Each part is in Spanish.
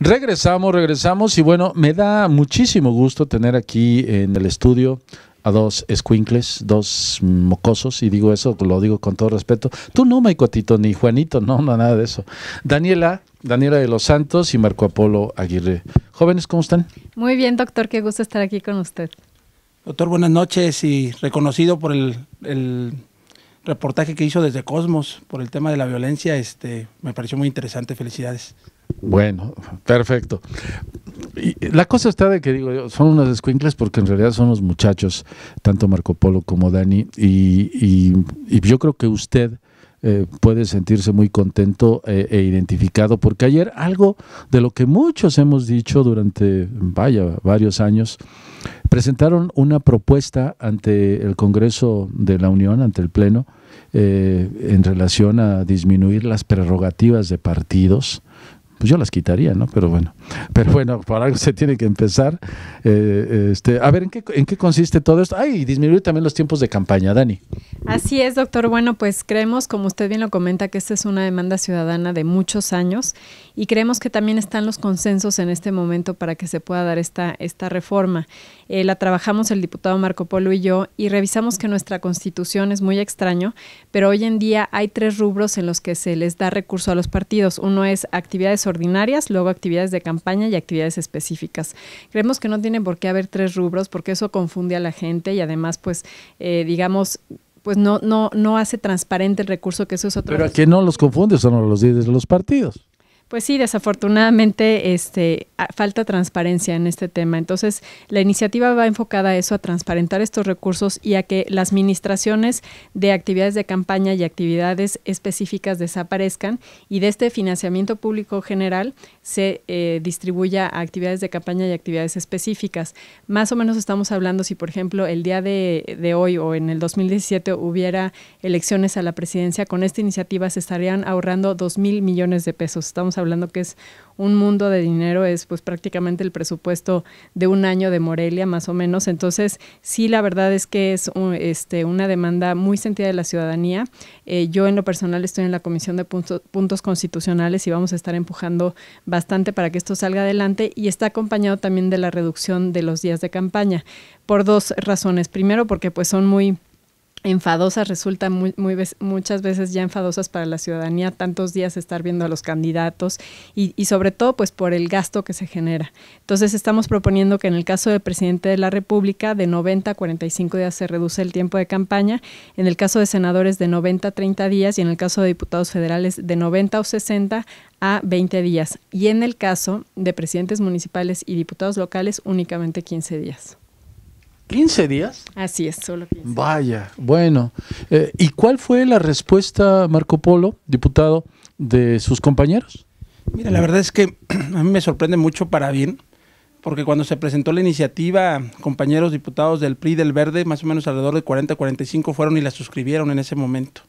Regresamos, regresamos y bueno, me da muchísimo gusto tener aquí en el estudio a dos escuincles, dos mocosos, y digo eso, lo digo con todo respeto. Tú no, Maicuatito, ni Juanito, no, no, nada de eso. Daniela, Daniela de los Santos y Marco Apolo Aguirre. Jóvenes, ¿cómo están? Muy bien, doctor, qué gusto estar aquí con usted. Doctor, buenas noches y reconocido por el, el reportaje que hizo desde Cosmos por el tema de la violencia, este, me pareció muy interesante, felicidades. Bueno, perfecto. Y la cosa está de que digo, son unas escuincles porque en realidad son los muchachos, tanto Marco Polo como Dani, y, yo creo que usted eh, puede sentirse muy contento eh, e identificado, porque ayer algo de lo que muchos hemos dicho durante, vaya, varios años, presentaron una propuesta ante el Congreso de la Unión, ante el Pleno, eh, en relación a disminuir las prerrogativas de partidos pues yo las quitaría, ¿no? Pero bueno, pero bueno, por algo se tiene que empezar. Eh, este, a ver, ¿en qué, ¿en qué consiste todo esto? Ay, disminuir también los tiempos de campaña, Dani. Así es, doctor. Bueno, pues creemos, como usted bien lo comenta, que esta es una demanda ciudadana de muchos años y creemos que también están los consensos en este momento para que se pueda dar esta, esta reforma. Eh, la trabajamos el diputado Marco Polo y yo y revisamos que nuestra constitución es muy extraño, pero hoy en día hay tres rubros en los que se les da recurso a los partidos. Uno es actividades ordinarias, luego actividades de campaña y actividades específicas. Creemos que no tiene por qué haber tres rubros porque eso confunde a la gente y además, pues, eh, digamos, pues no, no, no hace transparente el recurso, que eso es otro. Pero que no los confunde son los líderes los partidos. Pues sí, desafortunadamente este, falta transparencia en este tema. Entonces, la iniciativa va enfocada a eso, a transparentar estos recursos y a que las administraciones de actividades de campaña y actividades específicas desaparezcan y de este financiamiento público general se eh, distribuya a actividades de campaña y actividades específicas. Más o menos estamos hablando si, por ejemplo, el día de, de hoy o en el 2017 hubiera elecciones a la presidencia, con esta iniciativa se estarían ahorrando 2 mil millones de pesos. Estamos hablando que es un mundo de dinero, es pues prácticamente el presupuesto de un año de Morelia, más o menos. Entonces, sí, la verdad es que es este, una demanda muy sentida de la ciudadanía. Eh, yo en lo personal estoy en la Comisión de Puntos Constitucionales y vamos a estar empujando bastante para que esto salga adelante y está acompañado también de la reducción de los días de campaña por dos razones. Primero, porque pues son muy enfadosas resultan muy, muchas veces ya enfadosas para la ciudadanía tantos días estar viendo a los candidatos y, sobre todo pues por el gasto que se genera. Entonces estamos proponiendo que en el caso del presidente de la República de 90 a 45 días se reduce el tiempo de campaña, en el caso de senadores de 90 a 30 días y en el caso de diputados federales de 90 o 60 a 20 días y en el caso de presidentes municipales y diputados locales únicamente 15 días. ¿15 días? Así es, solo Vaya, bueno. Eh, ¿Y cuál fue la respuesta, Marco Polo, diputado, de sus compañeros? Mira, la verdad es que a mí me sorprende mucho para bien, porque cuando se presentó la iniciativa, compañeros diputados del PRI del Verde, más o menos alrededor de 40, 45 fueron y la suscribieron en ese momento.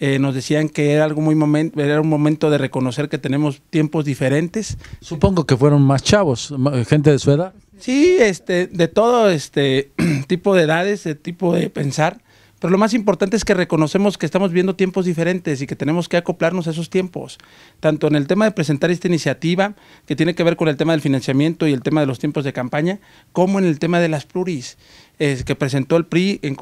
Eh, nos decían que era algo muy momento, era un momento de reconocer que tenemos tiempos diferentes. Supongo que fueron más chavos, eh, gente de su edad. Sí, este, de todo este tipo de edades, de tipo de pensar. Pero lo más importante es que reconocemos que estamos viendo tiempos diferentes y que tenemos que acoplarnos a esos tiempos, tanto en el tema de presentar esta iniciativa, que tiene que ver con el tema del financiamiento y el tema de los tiempos de campaña, como en el tema de las pluris que presentó el PRI en,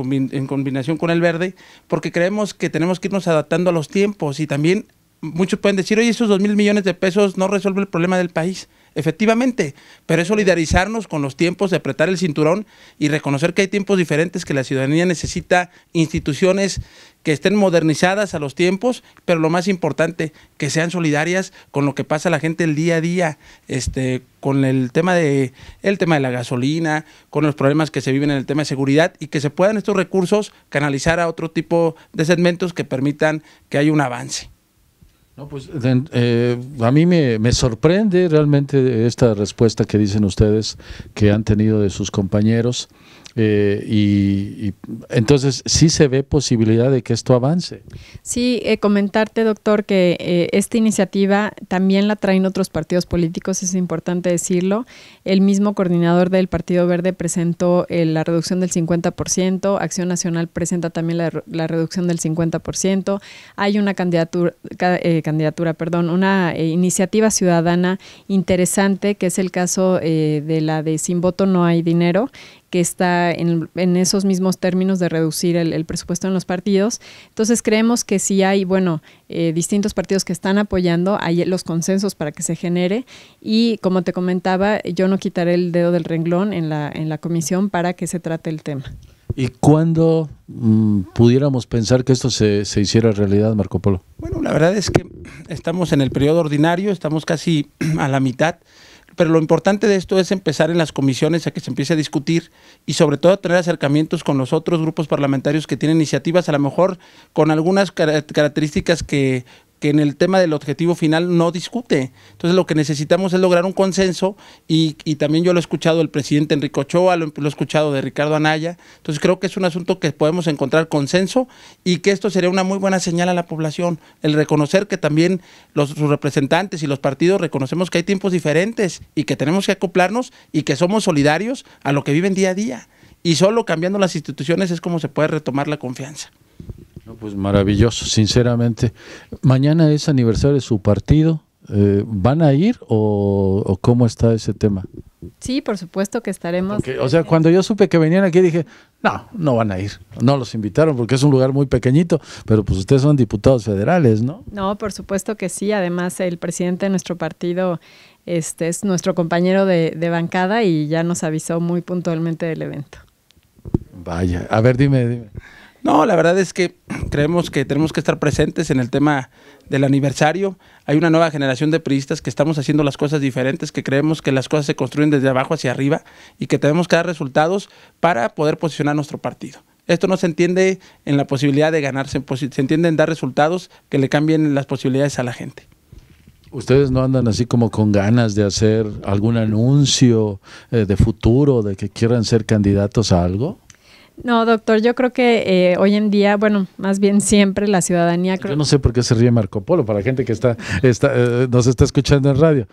combinación con el Verde, porque creemos que tenemos que irnos adaptando a los tiempos y también muchos pueden decir, oye, esos dos mil millones de pesos no resuelve el problema del país. Efectivamente, pero es solidarizarnos con los tiempos de apretar el cinturón y reconocer que hay tiempos diferentes, que la ciudadanía necesita instituciones que estén modernizadas a los tiempos, pero lo más importante, que sean solidarias con lo que pasa la gente el día a día, este, con el tema de el tema de la gasolina, con los problemas que se viven en el tema de seguridad y que se puedan estos recursos canalizar a otro tipo de segmentos que permitan que haya un avance. No, pues eh, a mí me, sorprende realmente esta respuesta que dicen ustedes que han tenido de sus compañeros. Eh, y, entonces sí se ve posibilidad de que esto avance. Sí, eh, comentarte, doctor, que esta iniciativa también la traen otros partidos políticos, es importante decirlo. El mismo coordinador del Partido Verde presentó la reducción del 50%, Acción Nacional presenta también la, la reducción del 50%, hay una candidatura, candidatura, perdón, una eh, iniciativa ciudadana interesante, que es el caso eh, de la de Sin voto no hay dinero, que está en, esos mismos términos de reducir el, el, presupuesto en los partidos. Entonces creemos que si hay, bueno, eh, distintos partidos que están apoyando, hay los consensos para que se genere y como te comentaba, yo no quitaré el dedo del renglón en la, en la comisión para que se trate el tema. ¿Y cuándo mm, pudiéramos pensar que esto se, se, hiciera realidad, Marco Polo? Bueno, la verdad es que estamos en el periodo ordinario, estamos casi a la mitad, pero lo importante de esto es empezar en las comisiones a que se empiece a discutir y sobre todo tener acercamientos con los otros grupos parlamentarios que tienen iniciativas, a lo mejor con algunas características que que en el tema del objetivo final no discute. Entonces lo que necesitamos es lograr un consenso y, también yo lo he escuchado del presidente Enrique Ochoa, lo, he escuchado de Ricardo Anaya. Entonces creo que es un asunto que podemos encontrar consenso y que esto sería una muy buena señal a la población, el reconocer que también los, sus representantes y los partidos reconocemos que hay tiempos diferentes y que tenemos que acoplarnos y que somos solidarios a lo que viven día a día. Y solo cambiando las instituciones es como se puede retomar la confianza pues maravilloso, sinceramente. Mañana es aniversario de su partido. Eh, ¿Van a ir o, cómo está ese tema? Sí, por supuesto que estaremos. o sea, cuando yo supe que venían aquí dije, no, no van a ir. No los invitaron porque es un lugar muy pequeñito, pero pues ustedes son diputados federales, ¿no? No, por supuesto que sí. Además, el presidente de nuestro partido este, es nuestro compañero de, de bancada y ya nos avisó muy puntualmente del evento. Vaya, a ver, dime, dime. No, la verdad es que creemos que tenemos que estar presentes en el tema del aniversario. Hay una nueva generación de periodistas que estamos haciendo las cosas diferentes, que creemos que las cosas se construyen desde abajo hacia arriba y que tenemos que dar resultados para poder posicionar nuestro partido. Esto no se entiende en la posibilidad de ganarse, se, entiende en dar resultados que le cambien las posibilidades a la gente. ¿Ustedes no andan así como con ganas de hacer algún anuncio eh, de futuro, de que quieran ser candidatos a algo? No, doctor, yo creo que eh, hoy en día, bueno, más bien siempre la ciudadanía... Creo... Yo no sé por qué se ríe Marco Polo, para la gente que está, eh, nos está escuchando en radio.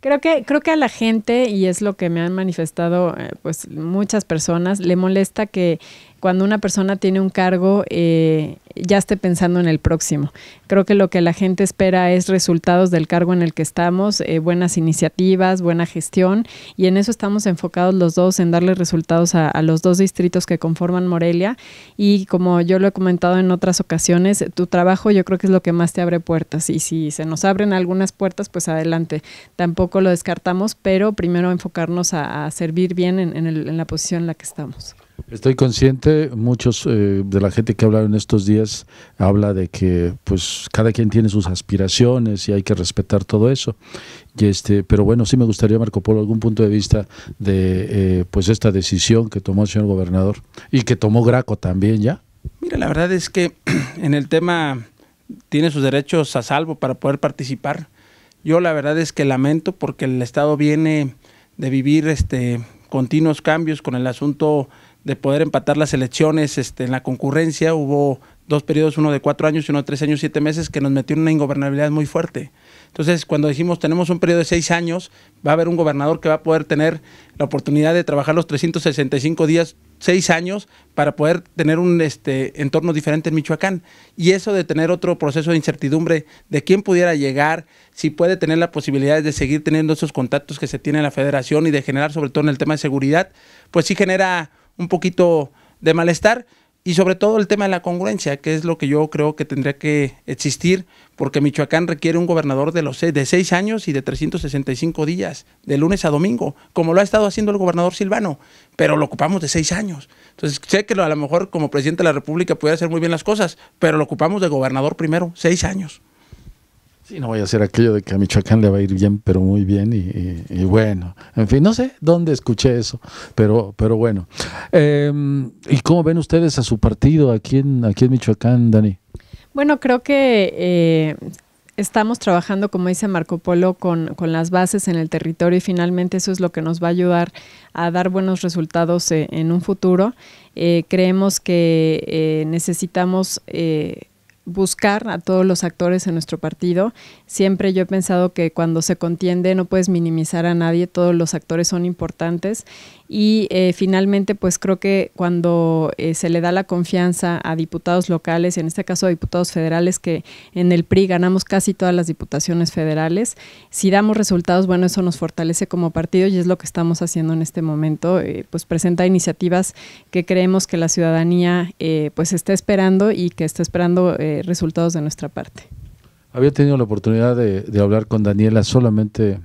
Creo que, creo que a la gente, y es lo que me han manifestado eh, pues muchas personas, le molesta que cuando una persona tiene un cargo eh, ya esté pensando en el próximo. Creo que lo que la gente espera es resultados del cargo en el que estamos, eh, buenas iniciativas, buena gestión y en eso estamos enfocados los dos, en darle resultados a, los dos distritos que conforman Morelia y como yo lo he comentado en otras ocasiones, tu trabajo yo creo que es lo que más te abre puertas y si se nos abren algunas puertas, pues adelante. Tampoco lo descartamos, pero primero enfocarnos a, servir bien en la posición en la que estamos. Estoy consciente, muchos eh, de la gente que hablaron estos días habla de que pues cada quien tiene sus aspiraciones y hay que respetar todo eso. Y este, pero bueno, sí me gustaría, Marco Polo, algún punto de vista de eh, pues esta decisión que tomó el señor gobernador y que tomó Graco también ya. Mira, la verdad es que en el tema tiene sus derechos a salvo para poder participar. Yo la verdad es que lamento porque el Estado viene de vivir este continuos cambios con el asunto de poder empatar las elecciones este, en la concurrencia. Hubo dos periodos, uno de cuatro años y uno de tres años, siete meses, que nos metió en una ingobernabilidad muy fuerte. Entonces, cuando decimos tenemos un periodo de seis años, va a haber un gobernador que va a poder tener la oportunidad de trabajar los 365 días, seis años, para poder tener un este, entorno diferente en Michoacán. Y eso de tener otro proceso de incertidumbre de quién pudiera llegar, si puede tener la posibilidad de seguir teniendo esos contactos que se tiene en la federación y de generar, sobre todo en el tema de seguridad, pues sí genera un poquito de malestar y sobre todo el tema de la congruencia, que es lo que yo creo que tendría que existir, porque Michoacán requiere un gobernador de los seis, de seis años y de 365 días, de lunes a domingo, como lo ha estado haciendo el gobernador Silvano, pero lo ocupamos de seis años. Entonces sé que a lo mejor como presidente de la República puede hacer muy bien las cosas, pero lo ocupamos de gobernador primero, seis años. Sí, no voy a hacer aquello de que a Michoacán le va a ir bien, pero muy bien, y, bueno, en fin, no sé dónde escuché eso, pero, pero bueno. Em, ¿Y cómo ven ustedes a su partido aquí en, aquí en Michoacán, Dani? Bueno, creo que eh, estamos trabajando, como dice Marco Polo, con, con, las bases en el territorio y finalmente eso es lo que nos va a ayudar a dar buenos resultados eh, en un futuro. Eh, creemos que necesitamos buscar a todos los actores en nuestro partido. Siempre yo he pensado que cuando se contiende no puedes minimizar a nadie, todos los actores son importantes y eh, finalmente pues creo que cuando eh, se le da la confianza a diputados locales, en este caso a diputados federales, que en el PRI ganamos casi todas las diputaciones federales, si damos resultados, bueno, eso nos fortalece como partido y es lo que estamos haciendo en este momento, eh, pues presenta iniciativas que creemos que la ciudadanía pues está esperando y que está esperando resultados de nuestra parte. Había tenido la oportunidad de, hablar con Daniela solamente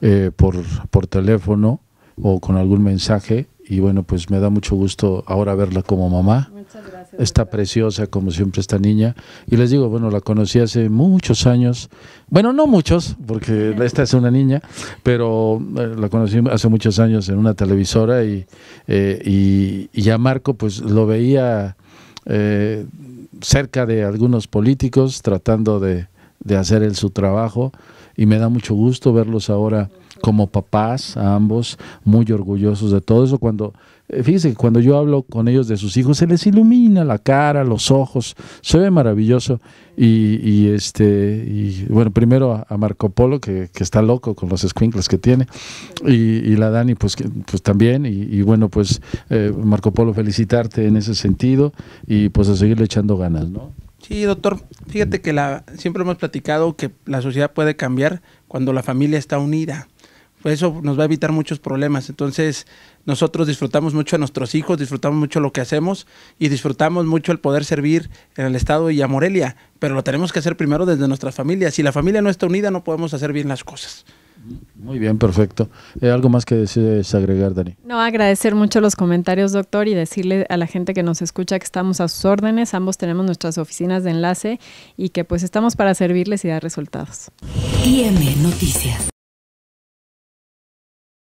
eh, por, por teléfono o con algún mensaje y bueno, pues me da mucho gusto ahora verla como mamá. Muchas gracias. Está preciosa como siempre esta niña. Y les digo, bueno, la conocí hace muchos años. Bueno, no muchos, porque esta es una niña, pero eh, la conocí hace muchos años en una televisora y, eh, y, Marco pues lo veía... Eh, cerca de algunos políticos tratando de, de hacer el, su trabajo y me da mucho gusto verlos ahora como papás, a ambos, muy orgullosos de todo eso. Cuando, eh, fíjese que cuando yo hablo con ellos de sus hijos, se les ilumina la cara, los ojos, se ve maravilloso. Y, este, y, bueno, primero a, Marco Polo, que, está loco con los squinkles que tiene, y, la Dani, pues, pues también. Y, bueno, pues eh, Marco Polo, felicitarte en ese sentido y pues a seguirle echando ganas, ¿no? Sí, doctor, fíjate que la, siempre hemos platicado que la sociedad puede cambiar cuando la familia está unida. Pues eso nos va a evitar muchos problemas. Entonces, nosotros disfrutamos mucho a nuestros hijos, disfrutamos mucho lo que hacemos y disfrutamos mucho el poder servir en el Estado y a Morelia, pero lo tenemos que hacer primero desde nuestra familia. Si la familia no está unida, no podemos hacer bien las cosas. Muy bien, perfecto. Eh, ¿Algo más que desees agregar, Dani? No, agradecer mucho los comentarios, doctor, y decirle a la gente que nos escucha que estamos a sus órdenes. Ambos tenemos nuestras oficinas de enlace y que pues estamos para servirles y dar resultados. IM e Noticias.